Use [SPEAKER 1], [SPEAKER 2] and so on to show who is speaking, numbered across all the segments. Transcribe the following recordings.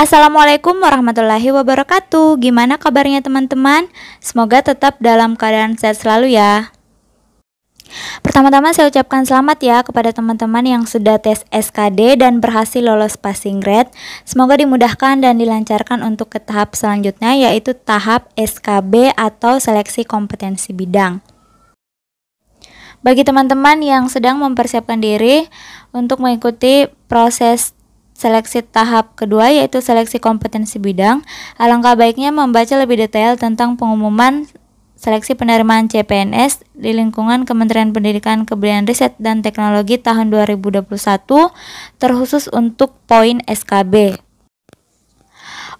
[SPEAKER 1] Assalamualaikum warahmatullahi wabarakatuh. Gimana kabarnya teman-teman? Semoga tetap dalam keadaan sehat selalu ya. Pertama-tama saya ucapkan selamat ya kepada teman-teman yang sudah tes SKD dan berhasil lolos passing grade. Semoga dimudahkan dan dilancarkan untuk ke tahap selanjutnya yaitu tahap SKB atau seleksi kompetensi bidang. Bagi teman-teman yang sedang mempersiapkan diri untuk mengikuti proses seleksi tahap kedua yaitu seleksi kompetensi bidang, alangkah baiknya membaca lebih detail tentang pengumuman seleksi penerimaan CPNS di lingkungan Kementerian Pendidikan Kebudayaan Riset dan Teknologi tahun 2021 terkhusus untuk poin SKB.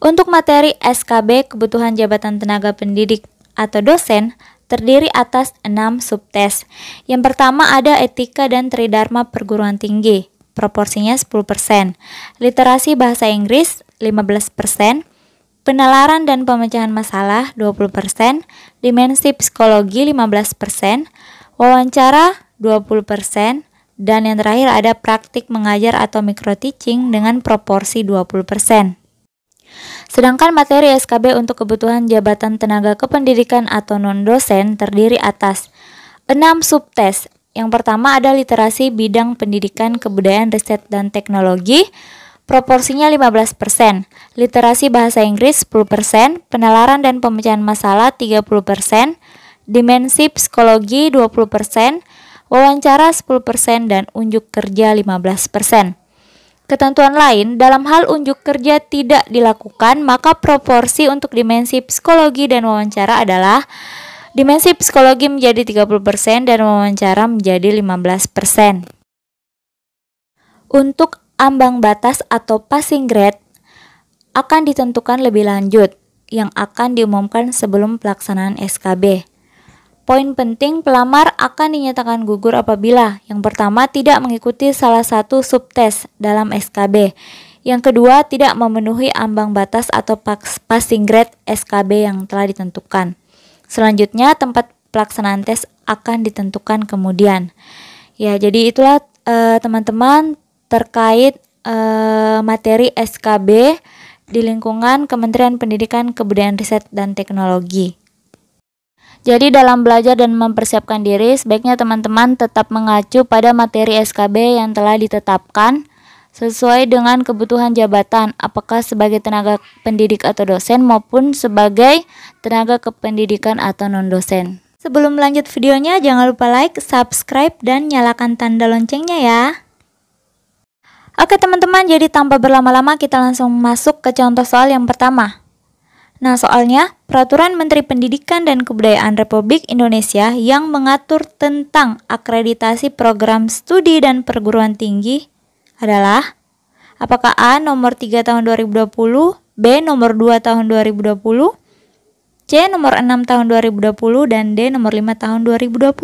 [SPEAKER 1] Untuk materi SKB kebutuhan jabatan tenaga pendidik atau dosen terdiri atas enam subtes. Yang pertama ada etika dan tridharma perguruan tinggi proporsinya 10%, literasi bahasa Inggris 15%, penalaran dan pemecahan masalah 20%, dimensi psikologi 15%, wawancara 20%, dan yang terakhir ada praktik mengajar atau micro teaching dengan proporsi 20%. Sedangkan materi SKB untuk kebutuhan jabatan tenaga kependidikan atau non dosen terdiri atas 6 subtes yang pertama ada literasi bidang pendidikan kebudayaan, riset, dan teknologi proporsinya 15%, literasi bahasa Inggris 10%, penalaran dan pemecahan masalah 30%, dimensi psikologi 20%, wawancara 10%, dan unjuk kerja 15%. Ketentuan lain, dalam hal unjuk kerja tidak dilakukan, maka proporsi untuk dimensi psikologi dan wawancara adalah Dimensi psikologi menjadi 30% dan wawancara menjadi 15%. Untuk ambang batas atau passing grade akan ditentukan lebih lanjut yang akan diumumkan sebelum pelaksanaan SKB. Poin penting pelamar akan dinyatakan gugur apabila yang pertama tidak mengikuti salah satu subtes dalam SKB, yang kedua tidak memenuhi ambang batas atau passing grade SKB yang telah ditentukan. Selanjutnya, tempat pelaksanaan tes akan ditentukan kemudian. Ya, jadi itulah eh, teman-teman uh, terkait uh, materi SKB di lingkungan Kementerian Pendidikan, Kebudayaan Riset dan Teknologi. Jadi dalam belajar dan mempersiapkan diri, sebaiknya teman-teman tetap mengacu pada materi SKB yang telah ditetapkan sesuai dengan kebutuhan jabatan, apakah sebagai tenaga pendidik atau dosen maupun sebagai tenaga kependidikan atau non-dosen. Sebelum lanjut videonya, jangan lupa like, subscribe, dan nyalakan tanda loncengnya ya. Oke teman-teman, jadi tanpa berlama-lama kita langsung masuk ke contoh soal yang pertama. Nah, soalnya Peraturan Menteri Pendidikan dan Kebudayaan Republik Indonesia yang mengatur tentang akreditasi program studi dan perguruan tinggi adalah apakah A nomor 3 tahun 2020, B nomor 2 tahun 2020, C nomor 6 tahun 2020 dan D nomor 5 tahun 2020.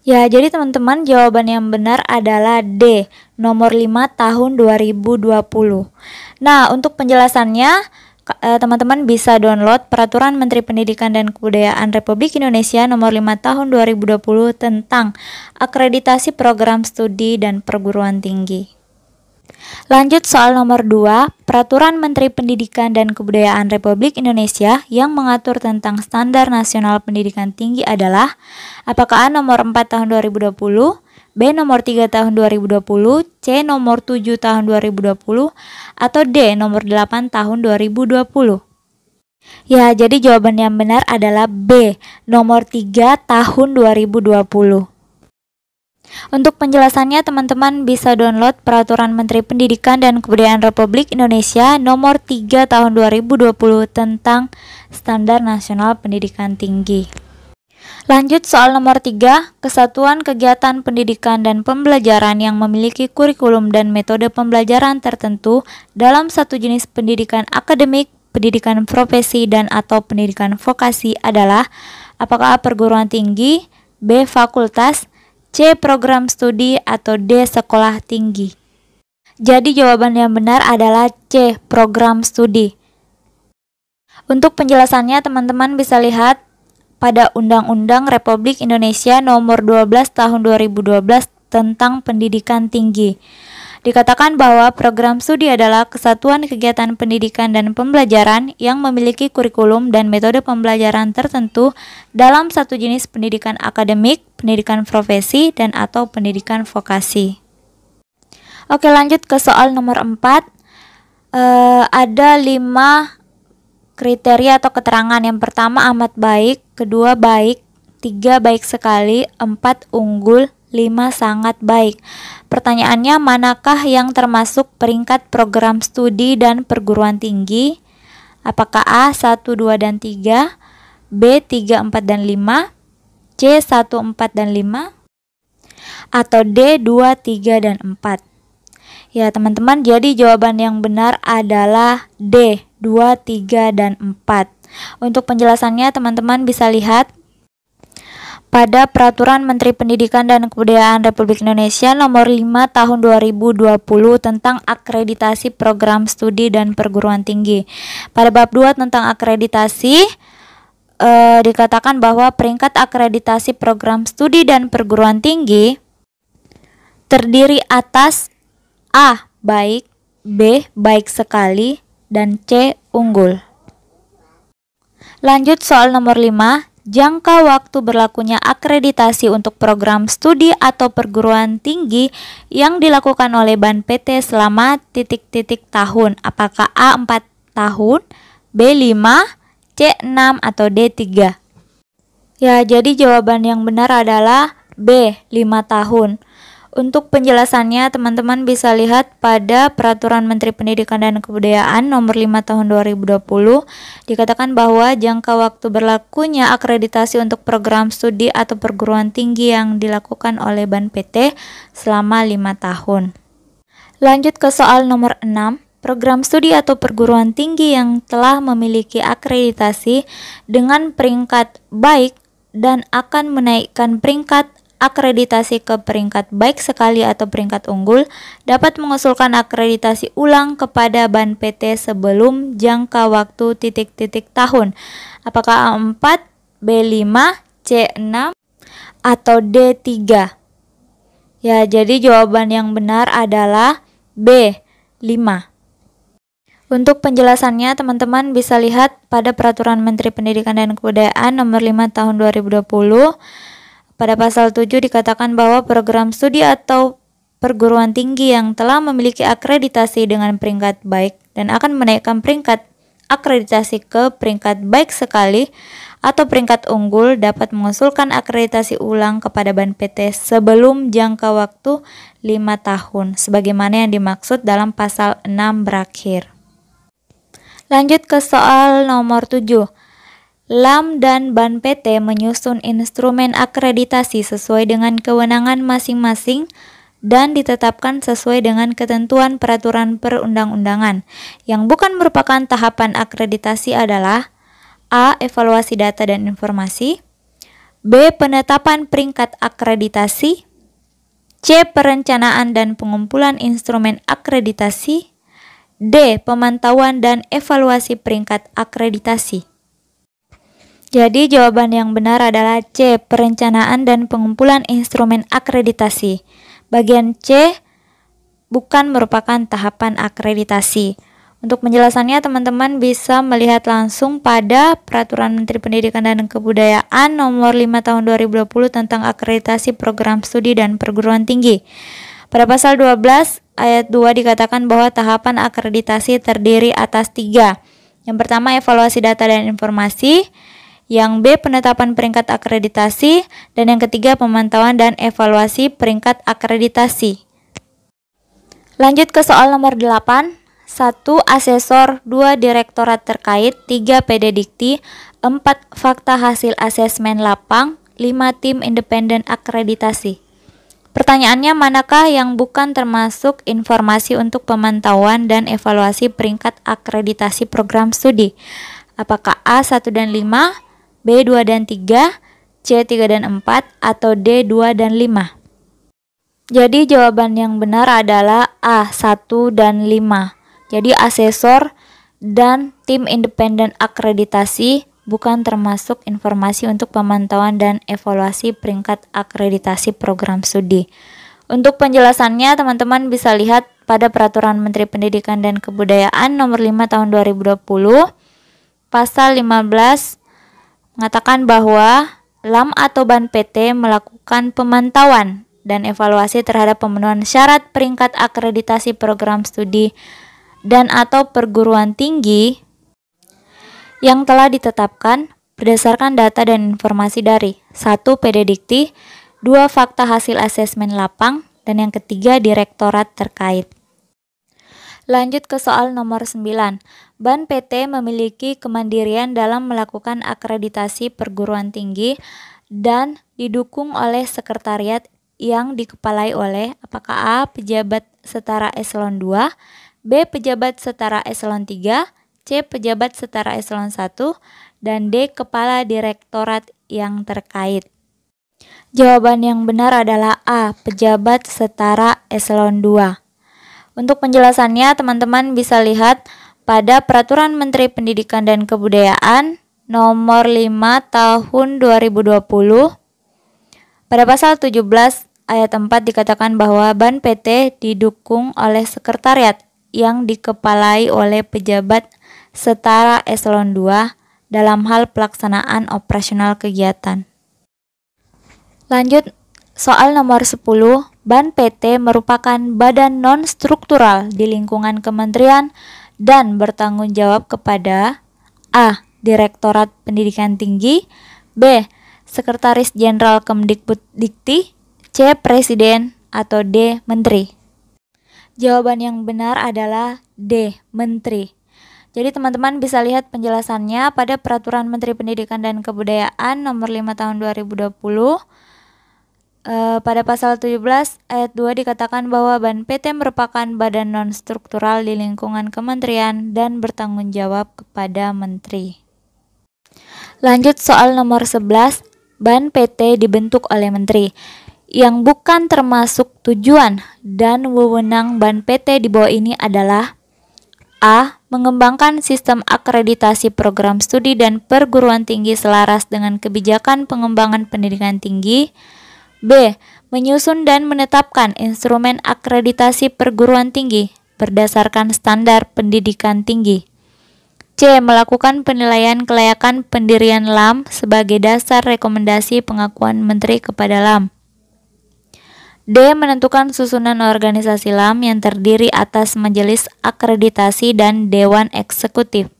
[SPEAKER 1] Ya, jadi teman-teman jawaban yang benar adalah D, nomor 5 tahun 2020. Nah, untuk penjelasannya Eh, teman-teman bisa download Peraturan Menteri Pendidikan dan Kebudayaan Republik Indonesia Nomor 5 Tahun 2020 tentang akreditasi program studi dan perguruan tinggi. Lanjut soal nomor 2, Peraturan Menteri Pendidikan dan Kebudayaan Republik Indonesia yang mengatur tentang Standar Nasional Pendidikan Tinggi adalah apakah nomor 4 tahun 2020, B nomor 3 tahun 2020, C nomor 7 tahun 2020, atau D nomor 8 tahun 2020. Ya, jadi jawaban yang benar adalah B, nomor 3 tahun 2020. Untuk penjelasannya, teman-teman bisa download Peraturan Menteri Pendidikan dan Kebudayaan Republik Indonesia Nomor 3 Tahun 2020 tentang Standar Nasional Pendidikan Tinggi. Lanjut soal nomor 3, kesatuan kegiatan pendidikan dan pembelajaran yang memiliki kurikulum dan metode pembelajaran tertentu dalam satu jenis pendidikan akademik, pendidikan profesi, dan atau pendidikan vokasi adalah apakah perguruan tinggi, B. Fakultas, C. Program studi, atau D. Sekolah tinggi. Jadi jawaban yang benar adalah C. Program studi. Untuk penjelasannya teman-teman bisa lihat pada Undang-Undang Republik Indonesia Nomor 12 Tahun 2012 tentang Pendidikan Tinggi. Dikatakan bahwa program studi adalah kesatuan kegiatan pendidikan dan pembelajaran yang memiliki kurikulum dan metode pembelajaran tertentu dalam satu jenis pendidikan akademik, pendidikan profesi, dan atau pendidikan vokasi. Oke lanjut ke soal nomor 4 e, eh, Ada 5 kriteria atau keterangan yang pertama amat baik, kedua baik, tiga baik sekali, empat unggul, lima sangat baik. Pertanyaannya, manakah yang termasuk peringkat program studi dan perguruan tinggi? Apakah A 1, 2 dan 3, B 3, 4 dan 5, C 1, 4 dan 5, atau D 2, 3 dan 4? Ya teman-teman, jadi jawaban yang benar adalah D, 2, 3, dan 4. Untuk penjelasannya teman-teman bisa lihat pada Peraturan Menteri Pendidikan dan Kebudayaan Republik Indonesia Nomor 5 Tahun 2020 tentang akreditasi program studi dan perguruan tinggi. Pada bab 2 tentang akreditasi eh, dikatakan bahwa peringkat akreditasi program studi dan perguruan tinggi terdiri atas A. Baik B. Baik sekali dan C. Unggul Lanjut soal nomor 5 jangka waktu berlakunya akreditasi untuk program studi atau perguruan tinggi yang dilakukan oleh Ban PT selama titik-titik tahun. Apakah A 4 tahun, B 5, C 6 atau D 3? Ya, jadi jawaban yang benar adalah B 5 tahun. Untuk penjelasannya, teman-teman bisa lihat pada Peraturan Menteri Pendidikan dan Kebudayaan Nomor 5 Tahun 2020 dikatakan bahwa jangka waktu berlakunya akreditasi untuk program studi atau perguruan tinggi yang dilakukan oleh Ban PT selama 5 tahun. Lanjut ke soal nomor 6. Program studi atau perguruan tinggi yang telah memiliki akreditasi dengan peringkat baik dan akan menaikkan peringkat akreditasi ke peringkat baik sekali atau peringkat unggul dapat mengusulkan akreditasi ulang kepada Ban PT sebelum jangka waktu titik-titik tahun. Apakah A4, B5, C6 atau D3? Ya, jadi jawaban yang benar adalah B, 5. Untuk penjelasannya, teman-teman bisa lihat pada Peraturan Menteri Pendidikan dan Kebudayaan Nomor 5 Tahun 2020 pada pasal 7 dikatakan bahwa program studi atau perguruan tinggi yang telah memiliki akreditasi dengan peringkat baik dan akan menaikkan peringkat akreditasi ke peringkat baik sekali atau peringkat unggul dapat mengusulkan akreditasi ulang kepada Ban PT sebelum jangka waktu 5 tahun sebagaimana yang dimaksud dalam pasal 6 berakhir. Lanjut ke soal nomor 7. LAM dan BAN PT menyusun instrumen akreditasi sesuai dengan kewenangan masing-masing dan ditetapkan sesuai dengan ketentuan peraturan perundang-undangan. Yang bukan merupakan tahapan akreditasi adalah A. Evaluasi data dan informasi B. Penetapan peringkat akreditasi C. Perencanaan dan pengumpulan instrumen akreditasi D. Pemantauan dan evaluasi peringkat akreditasi jadi jawaban yang benar adalah C, perencanaan dan pengumpulan instrumen akreditasi. Bagian C bukan merupakan tahapan akreditasi. Untuk penjelasannya teman-teman bisa melihat langsung pada Peraturan Menteri Pendidikan dan Kebudayaan Nomor 5 Tahun 2020 tentang akreditasi program studi dan perguruan tinggi. Pada pasal 12 ayat 2 dikatakan bahwa tahapan akreditasi terdiri atas tiga. Yang pertama evaluasi data dan informasi, yang B penetapan peringkat akreditasi, dan yang ketiga pemantauan dan evaluasi peringkat akreditasi. Lanjut ke soal nomor 8. 1. Asesor 2. Direktorat terkait 3. PD Dikti 4. Fakta hasil asesmen lapang 5. Tim independen akreditasi Pertanyaannya manakah yang bukan termasuk informasi untuk pemantauan dan evaluasi peringkat akreditasi program studi? Apakah A 1 dan 5, B2 dan 3, C3 dan 4, atau D2 dan 5? Jadi jawaban yang benar adalah A, 1 dan 5. Jadi asesor dan tim independen akreditasi bukan termasuk informasi untuk pemantauan dan evaluasi peringkat akreditasi program studi. Untuk penjelasannya, teman-teman bisa lihat pada Peraturan Menteri Pendidikan dan Kebudayaan Nomor 5 Tahun 2020, Pasal 15 mengatakan bahwa LAM atau BAN PT melakukan pemantauan dan evaluasi terhadap pemenuhan syarat peringkat akreditasi program studi dan atau perguruan tinggi yang telah ditetapkan berdasarkan data dan informasi dari 1. PD dua 2. Fakta hasil asesmen lapang, dan yang ketiga Direktorat terkait. Lanjut ke soal nomor 9. BAN PT memiliki kemandirian dalam melakukan akreditasi perguruan tinggi dan didukung oleh sekretariat yang dikepalai oleh apakah A. pejabat setara eselon 2, B. pejabat setara eselon 3, C. pejabat setara eselon 1, dan D. kepala direktorat yang terkait. Jawaban yang benar adalah A. pejabat setara eselon 2. Untuk penjelasannya, teman-teman bisa lihat pada Peraturan Menteri Pendidikan dan Kebudayaan Nomor 5 Tahun 2020. Pada pasal 17 ayat 4 dikatakan bahwa BAN PT didukung oleh sekretariat yang dikepalai oleh pejabat setara eselon 2 dalam hal pelaksanaan operasional kegiatan. Lanjut soal nomor 10 BAN PT merupakan badan non-struktural di lingkungan kementerian dan bertanggung jawab kepada A. Direktorat Pendidikan Tinggi B. Sekretaris Jenderal Dikti, C. Presiden atau D. Menteri Jawaban yang benar adalah D. Menteri jadi teman-teman bisa lihat penjelasannya pada Peraturan Menteri Pendidikan dan Kebudayaan Nomor 5 Tahun 2020 Eh, pada pasal 17 ayat 2 dikatakan bahwa BAN PT merupakan badan non-struktural di lingkungan kementerian dan bertanggung jawab kepada menteri. Lanjut soal nomor 11, BAN PT dibentuk oleh menteri yang bukan termasuk tujuan dan wewenang BAN PT di bawah ini adalah A. Mengembangkan sistem akreditasi program studi dan perguruan tinggi selaras dengan kebijakan pengembangan pendidikan tinggi B. Menyusun dan menetapkan instrumen akreditasi perguruan tinggi berdasarkan standar pendidikan tinggi. C. Melakukan penilaian kelayakan pendirian LAM sebagai dasar rekomendasi pengakuan menteri kepada LAM. D. Menentukan susunan organisasi LAM yang terdiri atas majelis akreditasi dan dewan eksekutif.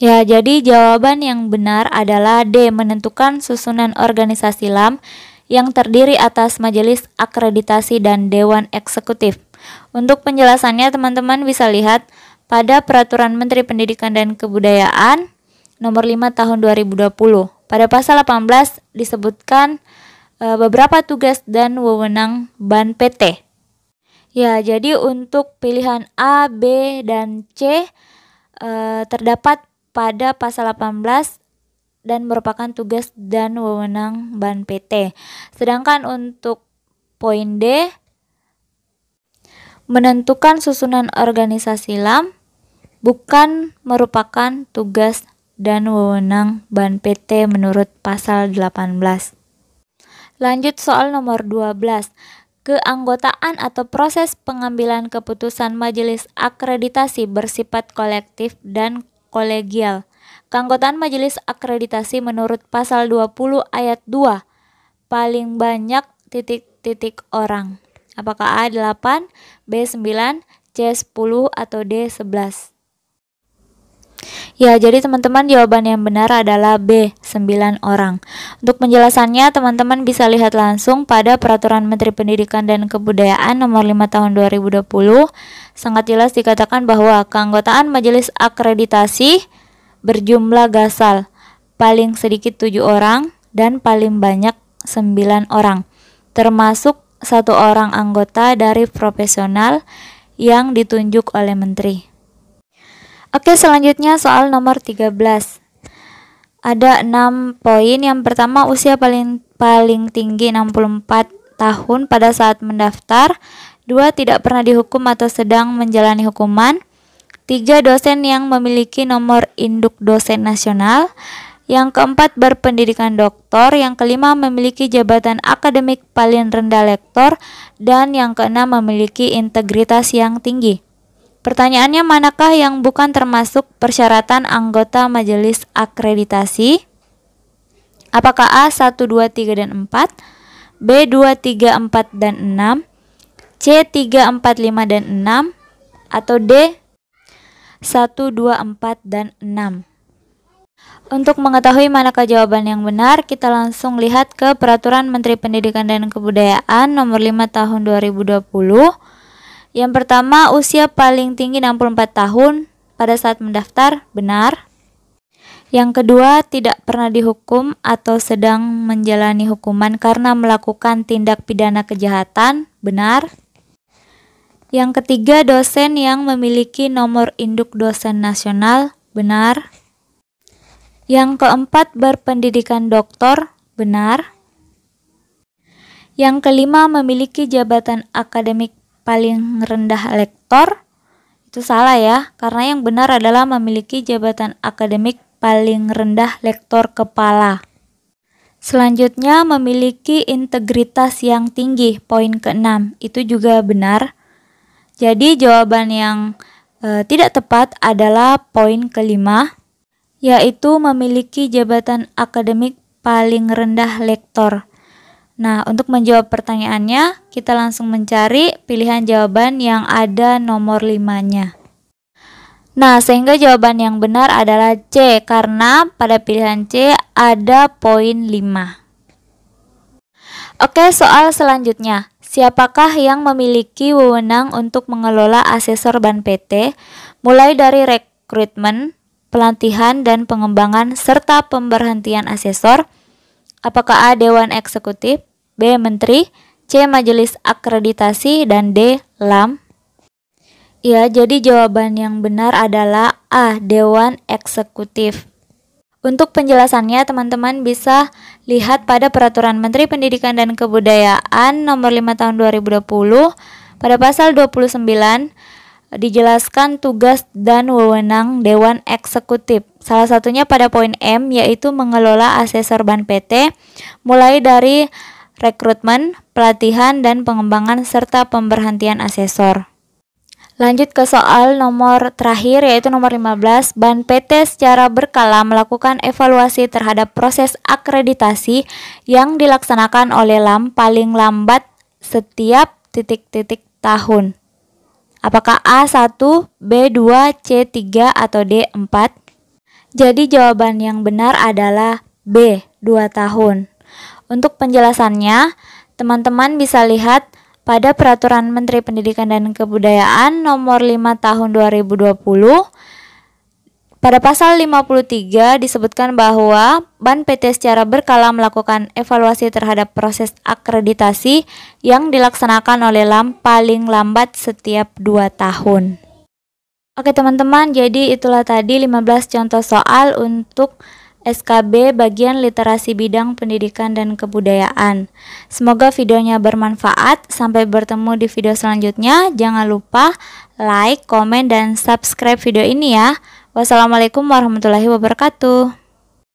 [SPEAKER 1] Ya, jadi jawaban yang benar adalah D. Menentukan susunan organisasi LAM yang terdiri atas Majelis Akreditasi dan Dewan Eksekutif. Untuk penjelasannya teman-teman bisa lihat pada Peraturan Menteri Pendidikan dan Kebudayaan nomor 5 tahun 2020. Pada pasal 18 disebutkan e, beberapa tugas dan wewenang BAN PT. Ya, jadi untuk pilihan A, B, dan C e, terdapat pada pasal 18 dan merupakan tugas dan wewenang BAN PT. Sedangkan untuk poin D menentukan susunan organisasi LAM bukan merupakan tugas dan wewenang BAN PT menurut pasal 18. Lanjut soal nomor 12 keanggotaan atau proses pengambilan keputusan majelis akreditasi bersifat kolektif dan kolegial. Keanggotaan Majelis Akreditasi menurut pasal 20 ayat 2 paling banyak titik-titik orang. Apakah A 8, B 9, C 10 atau D 11? Ya, jadi teman-teman jawaban yang benar adalah B, 9 orang. Untuk penjelasannya, teman-teman bisa lihat langsung pada Peraturan Menteri Pendidikan dan Kebudayaan Nomor 5 Tahun 2020. Sangat jelas dikatakan bahwa keanggotaan Majelis Akreditasi berjumlah gasal, paling sedikit tujuh orang dan paling banyak sembilan orang, termasuk satu orang anggota dari profesional yang ditunjuk oleh menteri. Oke, selanjutnya soal nomor 13. Ada enam poin. Yang pertama, usia paling paling tinggi 64 tahun pada saat mendaftar. Dua, tidak pernah dihukum atau sedang menjalani hukuman tiga dosen yang memiliki nomor induk dosen nasional, yang keempat berpendidikan doktor, yang kelima memiliki jabatan akademik paling rendah lektor, dan yang keenam memiliki integritas yang tinggi. Pertanyaannya manakah yang bukan termasuk persyaratan anggota majelis akreditasi? Apakah A 1 2 3 dan 4, B 2 3 4 dan 6, C 3 4 5 dan 6 atau D 1, 2, 4, dan 6. Untuk mengetahui manakah jawaban yang benar, kita langsung lihat ke Peraturan Menteri Pendidikan dan Kebudayaan Nomor 5 Tahun 2020. Yang pertama, usia paling tinggi 64 tahun pada saat mendaftar, benar. Yang kedua, tidak pernah dihukum atau sedang menjalani hukuman karena melakukan tindak pidana kejahatan, benar. Yang ketiga, dosen yang memiliki nomor induk dosen nasional, benar. Yang keempat, berpendidikan doktor, benar. Yang kelima, memiliki jabatan akademik paling rendah lektor, itu salah ya, karena yang benar adalah memiliki jabatan akademik paling rendah lektor kepala. Selanjutnya, memiliki integritas yang tinggi, poin keenam itu juga benar. Jadi jawaban yang e, tidak tepat adalah poin kelima, yaitu memiliki jabatan akademik paling rendah lektor. Nah, untuk menjawab pertanyaannya, kita langsung mencari pilihan jawaban yang ada nomor limanya. Nah, sehingga jawaban yang benar adalah C, karena pada pilihan C ada poin 5. Oke, soal selanjutnya. Siapakah yang memiliki wewenang untuk mengelola asesor BAN PT, mulai dari rekrutmen, pelatihan dan pengembangan serta pemberhentian asesor? Apakah A. Dewan Eksekutif, B. Menteri, C. Majelis Akreditasi, dan D. LAM? Ya, jadi jawaban yang benar adalah A. Dewan Eksekutif. Untuk penjelasannya, teman-teman bisa lihat pada Peraturan Menteri Pendidikan dan Kebudayaan Nomor 5 Tahun 2020 pada pasal 29 dijelaskan tugas dan wewenang Dewan Eksekutif. Salah satunya pada poin M yaitu mengelola asesor BAN PT mulai dari rekrutmen, pelatihan dan pengembangan serta pemberhentian asesor. Lanjut ke soal nomor terakhir yaitu nomor 15 Ban PT secara berkala melakukan evaluasi terhadap proses akreditasi yang dilaksanakan oleh LAM paling lambat setiap titik-titik tahun. Apakah A1, B2, C3 atau D4? Jadi jawaban yang benar adalah B, 2 tahun. Untuk penjelasannya, teman-teman bisa lihat pada Peraturan Menteri Pendidikan dan Kebudayaan Nomor 5 Tahun 2020 pada pasal 53 disebutkan bahwa BAN PT secara berkala melakukan evaluasi terhadap proses akreditasi yang dilaksanakan oleh LAM paling lambat setiap 2 tahun. Oke teman-teman, jadi itulah tadi 15 contoh soal untuk SKB bagian literasi bidang pendidikan dan kebudayaan. Semoga videonya bermanfaat. Sampai bertemu di video selanjutnya. Jangan lupa like, komen, dan subscribe video ini ya. Wassalamualaikum warahmatullahi wabarakatuh.